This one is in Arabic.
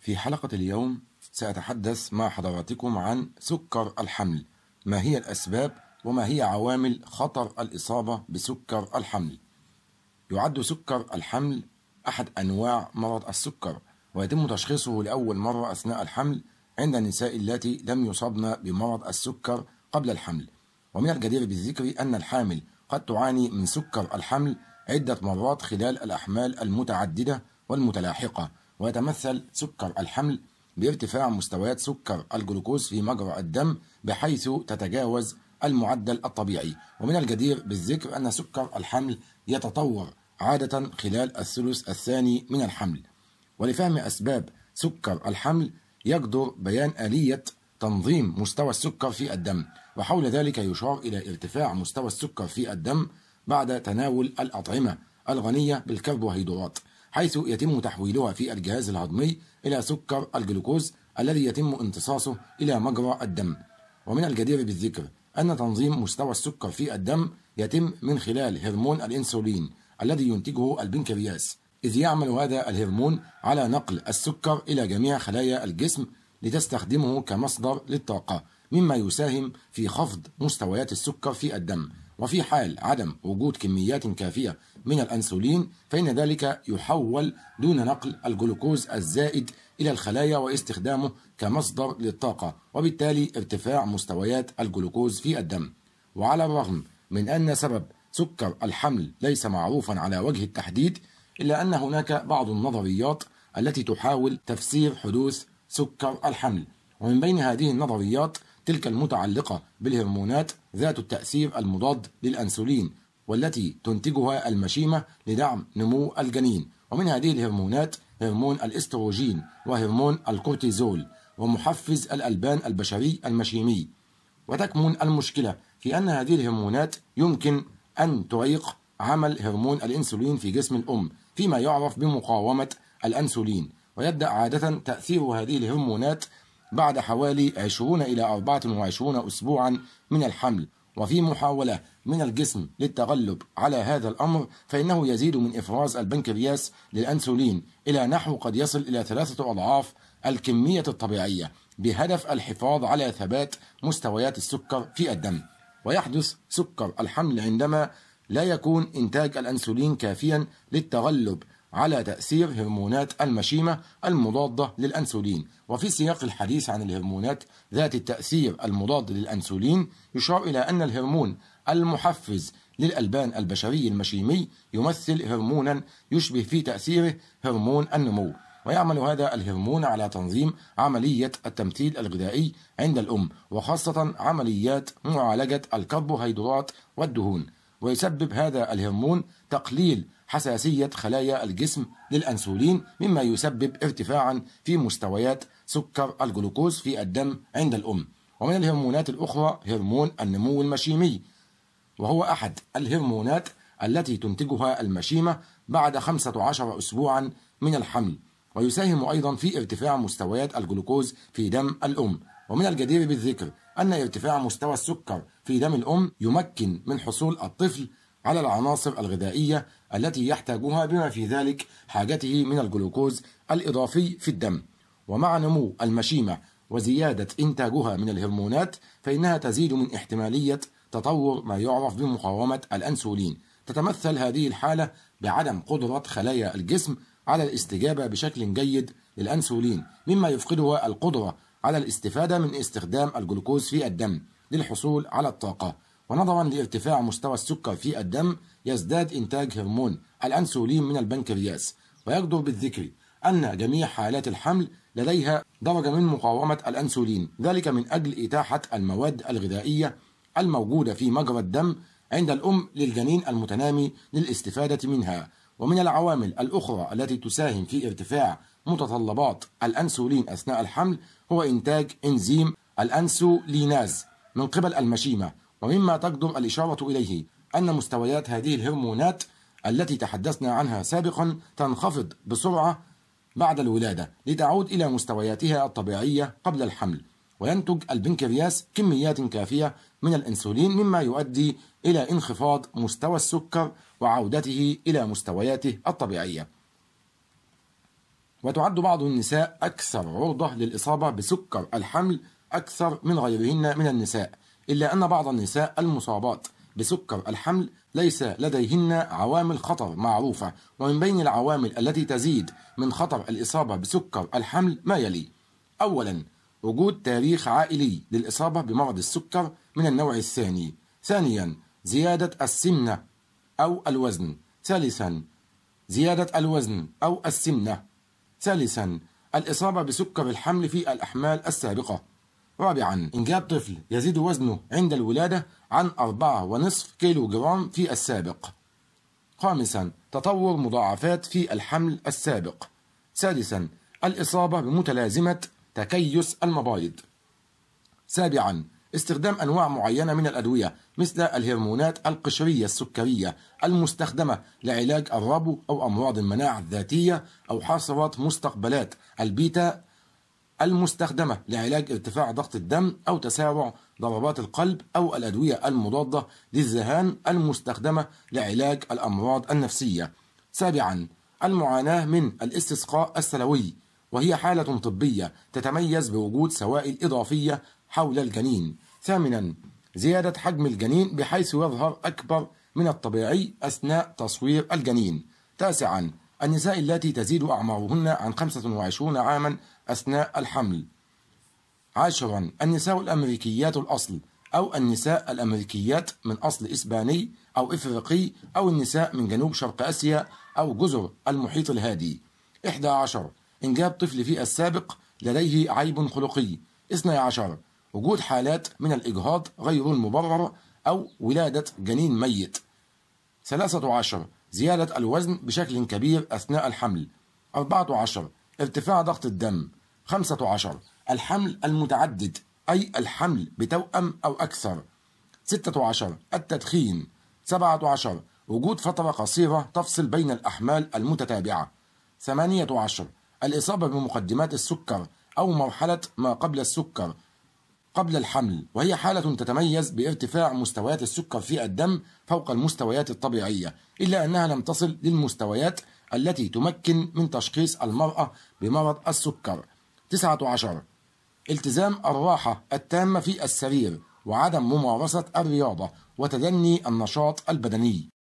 في حلقة اليوم سأتحدث مع حضراتكم عن سكر الحمل ما هي الأسباب وما هي عوامل خطر الإصابة بسكر الحمل يعد سكر الحمل أحد أنواع مرض السكر ويتم تشخيصه لأول مرة أثناء الحمل عند النساء اللاتي لم يصبن بمرض السكر قبل الحمل ومن الجدير بالذكر أن الحامل قد تعاني من سكر الحمل عدة مرات خلال الأحمال المتعددة والمتلاحقة ويتمثل سكر الحمل بارتفاع مستويات سكر الجلوكوز في مجرى الدم بحيث تتجاوز المعدل الطبيعي ومن الجدير بالذكر أن سكر الحمل يتطور عادة خلال الثلث الثاني من الحمل ولفهم أسباب سكر الحمل يجدر بيان آلية تنظيم مستوى السكر في الدم وحول ذلك يشار إلى ارتفاع مستوى السكر في الدم بعد تناول الأطعمة الغنية بالكربوهيدرات حيث يتم تحويلها في الجهاز الهضمي إلى سكر الجلوكوز الذي يتم امتصاصه إلى مجرى الدم ومن الجدير بالذكر أن تنظيم مستوى السكر في الدم يتم من خلال هرمون الإنسولين الذي ينتجه البنكرياس إذ يعمل هذا الهرمون على نقل السكر إلى جميع خلايا الجسم لتستخدمه كمصدر للطاقة مما يساهم في خفض مستويات السكر في الدم وفي حال عدم وجود كميات كافية من الأنسولين فإن ذلك يحول دون نقل الجلوكوز الزائد إلى الخلايا واستخدامه كمصدر للطاقة وبالتالي ارتفاع مستويات الجلوكوز في الدم وعلى الرغم من أن سبب سكر الحمل ليس معروفا على وجه التحديد إلا أن هناك بعض النظريات التي تحاول تفسير حدوث سكر الحمل ومن بين هذه النظريات تلك المتعلقة بالهرمونات ذات التأثير المضاد للأنسولين والتي تنتجها المشيمة لدعم نمو الجنين ومن هذه الهرمونات هرمون الاستروجين وهرمون الكورتيزول ومحفز الألبان البشري المشيمي وتكمن المشكلة في أن هذه الهرمونات يمكن أن تعيق عمل هرمون الإنسولين في جسم الأم فيما يعرف بمقاومة الأنسولين ويبدأ عادة تأثير هذه الهرمونات بعد حوالي 20 إلى 24 أسبوعا من الحمل وفي محاولة من الجسم للتغلب على هذا الأمر فإنه يزيد من إفراز البنكرياس للأنسولين إلى نحو قد يصل إلى ثلاثة أضعاف الكمية الطبيعية بهدف الحفاظ على ثبات مستويات السكر في الدم ويحدث سكر الحمل عندما لا يكون إنتاج الأنسولين كافيا للتغلب على تأثير هرمونات المشيمة المضادة للأنسولين وفي سياق الحديث عن الهرمونات ذات التأثير المضاد للأنسولين يشار إلى أن الهرمون المحفز للألبان البشري المشيمي يمثل هرمونا يشبه في تأثيره هرمون النمو ويعمل هذا الهرمون على تنظيم عملية التمثيل الغذائي عند الأم وخاصة عمليات معالجة الكربوهيدرات والدهون ويسبب هذا الهرمون تقليل حساسية خلايا الجسم للأنسولين مما يسبب ارتفاعا في مستويات سكر الجلوكوز في الدم عند الأم ومن الهرمونات الأخرى هرمون النمو المشيمي وهو أحد الهرمونات التي تنتجها المشيمة بعد 15 أسبوعا من الحمل ويساهم أيضا في ارتفاع مستويات الجلوكوز في دم الأم ومن الجدير بالذكر أن ارتفاع مستوى السكر في دم الأم يمكن من حصول الطفل على العناصر الغذائية التي يحتاجها بما في ذلك حاجته من الجلوكوز الإضافي في الدم ومع نمو المشيمة وزيادة إنتاجها من الهرمونات فإنها تزيد من احتمالية تطور ما يعرف بمقاومة الأنسولين تتمثل هذه الحالة بعدم قدرة خلايا الجسم على الاستجابة بشكل جيد للأنسولين مما يفقدها القدرة على الاستفادة من استخدام الجلوكوز في الدم للحصول على الطاقة ونظرا لارتفاع مستوى السكر في الدم يزداد إنتاج هرمون الأنسولين من البنكرياس ويجدر بالذكر أن جميع حالات الحمل لديها درجة من مقاومة الأنسولين ذلك من أجل إتاحة المواد الغذائية الموجودة في مجرى الدم عند الأم للجنين المتنامي للاستفادة منها ومن العوامل الأخرى التي تساهم في ارتفاع متطلبات الأنسولين أثناء الحمل هو إنتاج إنزيم الأنسوليناز من قبل المشيمة ومما تقدم الإشارة إليه أن مستويات هذه الهرمونات التي تحدثنا عنها سابقا تنخفض بسرعة بعد الولادة لتعود إلى مستوياتها الطبيعية قبل الحمل وينتج البنكرياس كميات كافية من الأنسولين مما يؤدي إلى انخفاض مستوى السكر وعودته إلى مستوياته الطبيعية وتعد بعض النساء أكثر عرضة للإصابة بسكر الحمل أكثر من غيرهن من النساء إلا أن بعض النساء المصابات بسكر الحمل ليس لديهن عوامل خطر معروفة ومن بين العوامل التي تزيد من خطر الإصابة بسكر الحمل ما يلي أولا وجود تاريخ عائلي للإصابة بمرض السكر من النوع الثاني ثانيا زيادة السمنة أو الوزن ثالثا زيادة الوزن أو السمنة ثالثا الإصابة بسكر الحمل في الأحمال السابقة رابعا إنجاب طفل يزيد وزنه عند الولادة عن أربعة ونصف كيلو جرام في السابق خامسا تطور مضاعفات في الحمل السابق سادسا الإصابة بمتلازمة تكيس المبايض سابعا استخدام أنواع معينة من الأدوية مثل الهرمونات القشرية السكرية المستخدمة لعلاج الربو أو أمراض المناعة الذاتية أو حاصرات مستقبلات البيتا المستخدمة لعلاج ارتفاع ضغط الدم أو تسارع ضربات القلب أو الأدوية المضادة للذهان المستخدمة لعلاج الأمراض النفسية سابعا المعاناة من الاستسقاء السلوي وهي حالة طبية تتميز بوجود سوائل إضافية حول الجنين ثامنا زيادة حجم الجنين بحيث يظهر أكبر من الطبيعي أثناء تصوير الجنين تاسعا النساء التي تزيد أعمارهن عن 25 عاما أثناء الحمل عاشرا النساء الأمريكيات الأصل أو النساء الأمريكيات من أصل إسباني أو إفريقي أو النساء من جنوب شرق آسيا أو جزر المحيط الهادي 11 إنجاب طفل في السابق لديه عيب خلقي 12 وجود حالات من الإجهاض غير المبرر أو ولادة جنين ميت 13 زيادة الوزن بشكل كبير أثناء الحمل 14 ارتفاع ضغط الدم 15 الحمل المتعدد أي الحمل بتوأم أو أكثر 16 التدخين 17 وجود فترة قصيرة تفصل بين الأحمال المتتابعة 18 الإصابة بمقدمات السكر أو مرحلة ما قبل السكر قبل الحمل وهي حالة تتميز بارتفاع مستويات السكر في الدم فوق المستويات الطبيعية إلا أنها لم تصل للمستويات التي تمكن من تشخيص المرأة بمرض السكر 19 التزام الراحة التامة في السرير وعدم ممارسة الرياضة وتدني النشاط البدني